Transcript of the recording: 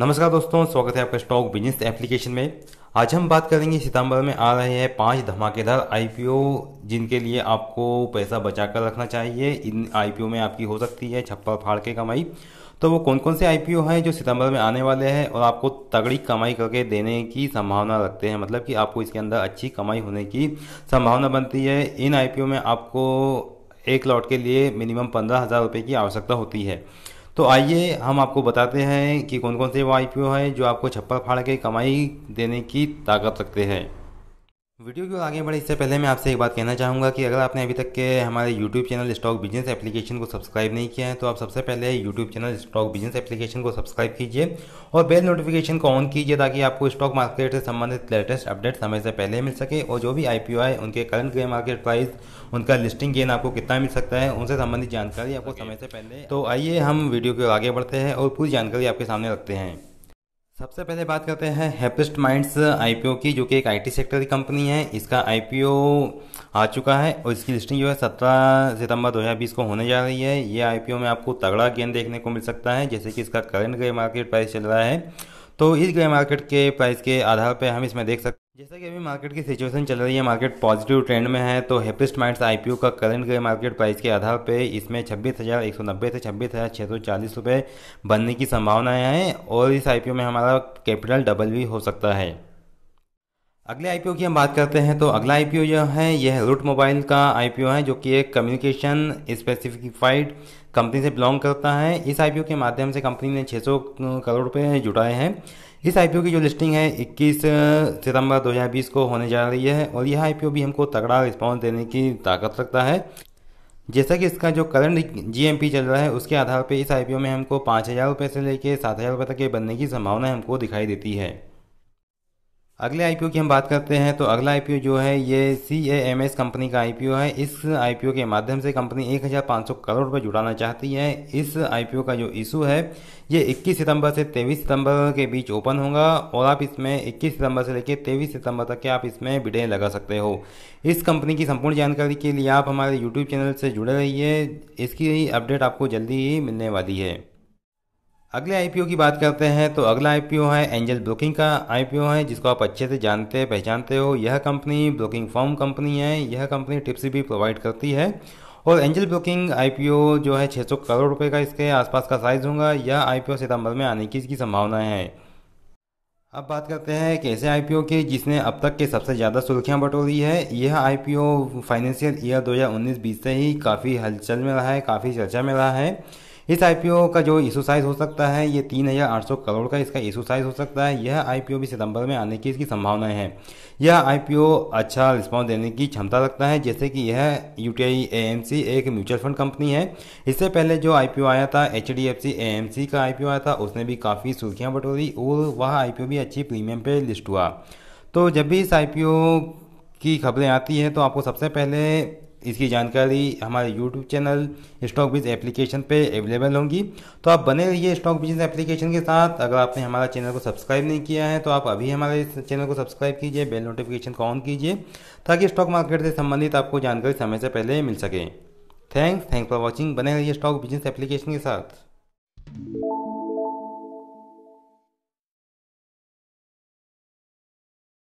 नमस्कार दोस्तों स्वागत है आपका स्टॉक बिजनेस एप्लीकेशन में आज हम बात करेंगे सितंबर में आ रहे हैं पांच धमाकेदार आईपीओ जिनके लिए आपको पैसा बचा कर रखना चाहिए इन आईपीओ में आपकी हो सकती है छप्पर फाड़ के कमाई तो वो कौन कौन से आईपीओ हैं जो सितंबर में आने वाले हैं और आपको तगड़ी कमाई करके देने की संभावना रखते हैं मतलब कि आपको इसके अंदर अच्छी कमाई होने की संभावना बनती है इन आईपीओ में आपको एक लॉट के लिए मिनिमम पंद्रह हज़ार रुपये की आवश्यकता होती है तो आइए हम आपको बताते हैं कि कौन कौन से वो आई है जो आपको छप्पर फाड़ के कमाई देने की ताकत रखते हैं वीडियो को आगे बढ़े इससे पहले मैं आपसे एक बात कहना चाहूँगा कि अगर आपने अभी तक के हमारे YouTube channel stock business application को सब्सक्राइब नहीं किया है तो आप सबसे पहले YouTube channel stock business application को सब्सक्राइब कीजिए और बेल नोटिफिकेशन को ऑन कीजिए ताकि आपको स्टॉक मार्केट से संबंधित लेटेस्ट अपडेट समय से पहले मिल सके और जो भी आई पी आए उनके करंट ग्रे मार्केट प्राइस उनका लिस्टिंग गेन आपको कितना मिल सकता है उनसे संबंधित जानकारी आपको समय से पहले तो आइए हम वीडियो को आगे बढ़ते हैं और पूरी जानकारी आपके सामने रखते हैं सबसे पहले बात करते हैं हैप्पीस्ट माइंड्स आईपीओ की जो कि एक आईटी सेक्टर की कंपनी है इसका आईपीओ आ चुका है और इसकी लिस्टिंग जो है 17 सितंबर 2020 को होने जा रही है ये आईपीओ में आपको तगड़ा गेंद देखने को मिल सकता है जैसे कि इसका करंट ग्रे मार्केट प्राइस चल रहा है तो इस ग्रे मार्केट के प्राइस के आधार पर हम इसमें देख सकते जैसा कि अभी मार्केट की सिचुएशन चल रही है मार्केट पॉजिटिव ट्रेंड में है तो हैप्पीस्ट माइंड्स आईपीओ का करंट के मार्केट प्राइस के आधार पे इसमें छब्बीस हज़ार एक सौ नब्बे से छब्बीस हज़ार छः सौ चालीस रुपये बनने की संभावनाएं हैं और इस आईपीओ में हमारा कैपिटल डबल भी हो सकता है अगले आईपीओ की हम बात करते हैं तो अगला आईपीओ जो है यह रूट मोबाइल का आईपीओ है जो कि एक कम्युनिकेशन स्पेसिफिकाइड कंपनी से बिलोंग करता है इस आईपीओ के माध्यम से कंपनी ने 600 करोड़ रुपये जुटाए हैं इस आईपीओ की जो लिस्टिंग है 21 सितंबर 2020 को होने जा रही है और यह आईपीओ भी हमको तगड़ा रिस्पॉन्स देने की ताकत रखता है जैसा कि इसका जो करंट जीएमपी चल रहा है उसके आधार पर इस आईपीओ में हमको पाँच हज़ार रुपये से लेकर सात हज़ार रुपये तक के बनने की संभावना हमको दिखाई देती है अगले आई की हम बात करते हैं तो अगला आई जो है ये C A M S company का आई है इस आई के माध्यम से कंपनी 1,500 करोड़ रुपये जुड़ाना चाहती है इस आई का जो इशू है ये 21 सितंबर से 23 सितंबर के बीच ओपन होगा और आप इसमें 21 सितंबर से लेकर 23 सितंबर तक के आप इसमें बिडें लगा सकते हो इस कंपनी की संपूर्ण जानकारी के लिए आप हमारे यूट्यूब चैनल से जुड़े रहिए इसकी अपडेट आपको जल्दी ही मिलने वाली है अगले आईपीओ की बात करते हैं तो अगला आईपीओ है एंजल ब्रोकिंग का आईपीओ है जिसको आप अच्छे से जानते पहचानते हो यह कंपनी ब्रोकिंग फॉर्म कंपनी है यह कंपनी टिप्स भी प्रोवाइड करती है और एंजल ब्रोकिंग आईपीओ जो है 600 करोड़ रुपए का इसके आसपास का साइज होगा यह आईपीओ सितंबर में आने की इसकी संभावना है अब बात करते हैं एक ऐसे आई की जिसने अब तक के सबसे ज़्यादा सुर्खियां बटोरी है यह आई फाइनेंशियल ईयर 2019-20 से ही काफ़ी हलचल में रहा है काफ़ी चर्चा में रहा है इस आईपीओ का जो इशू साइज हो सकता है ये तीन हज़ार आठ सौ करोड़ का इसका इशू साइज हो सकता है यह आईपीओ भी सितंबर में आने की इसकी संभावनाएं हैं यह आईपीओ अच्छा रिस्पॉन्स देने की क्षमता रखता है जैसे कि यह यू टी एक म्यूचुअल फंड कंपनी है इससे पहले जो आईपीओ आया था एच डी का आईपीओ आया था उसने भी काफ़ी सुर्खियाँ बटोरी और वह आई भी अच्छी प्रीमियम पर लिस्ट हुआ तो जब भी इस आई की खबरें आती हैं तो आपको सबसे पहले इसकी जानकारी हमारे YouTube channel stock biz application पे अवेलेबल होंगी तो आप बने रहिए स्टॉक बिजनेस एप्लीकेशन के साथ अगर आपने हमारा चैनल को सब्सक्राइब नहीं किया है तो आप अभी हमारे इस चैनल को सब्सक्राइब कीजिए बेल नोटिफिकेशन को ऑन कीजिए ताकि स्टॉक मार्केट से संबंधित आपको जानकारी समय से पहले मिल सके थैंक्स थैंक्स फॉर वॉचिंग बने रहिए स्टॉक बिजनेस एप्लीकेशन के साथ